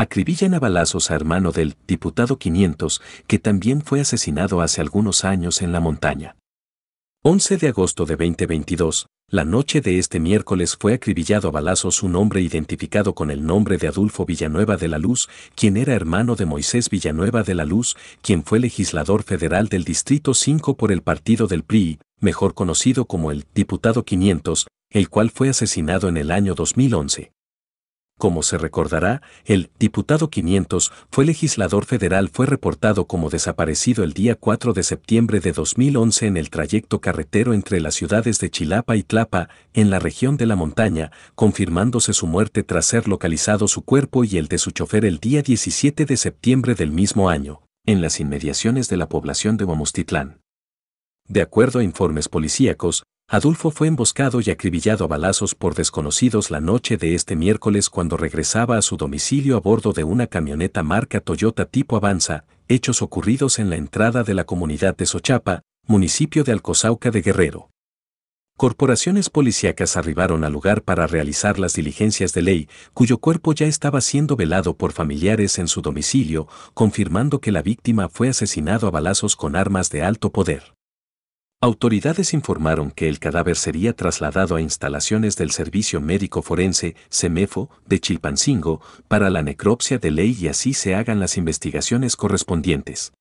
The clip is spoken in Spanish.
Acribillan a balazos a hermano del diputado 500, que también fue asesinado hace algunos años en la montaña. 11 de agosto de 2022, la noche de este miércoles fue acribillado a balazos un hombre identificado con el nombre de Adulfo Villanueva de la Luz, quien era hermano de Moisés Villanueva de la Luz, quien fue legislador federal del Distrito 5 por el partido del PRI, mejor conocido como el Diputado 500, el cual fue asesinado en el año 2011. Como se recordará, el diputado 500 fue legislador federal fue reportado como desaparecido el día 4 de septiembre de 2011 en el trayecto carretero entre las ciudades de Chilapa y Tlapa, en la región de la montaña, confirmándose su muerte tras ser localizado su cuerpo y el de su chofer el día 17 de septiembre del mismo año, en las inmediaciones de la población de Huamustitlán. De acuerdo a informes policíacos, Adulfo fue emboscado y acribillado a balazos por desconocidos la noche de este miércoles cuando regresaba a su domicilio a bordo de una camioneta marca Toyota tipo Avanza, hechos ocurridos en la entrada de la comunidad de Sochapa, municipio de Alcozauca de Guerrero. Corporaciones policíacas arribaron al lugar para realizar las diligencias de ley, cuyo cuerpo ya estaba siendo velado por familiares en su domicilio, confirmando que la víctima fue asesinado a balazos con armas de alto poder. Autoridades informaron que el cadáver sería trasladado a instalaciones del Servicio Médico Forense, CEMEFO, de Chilpancingo, para la necropsia de ley y así se hagan las investigaciones correspondientes.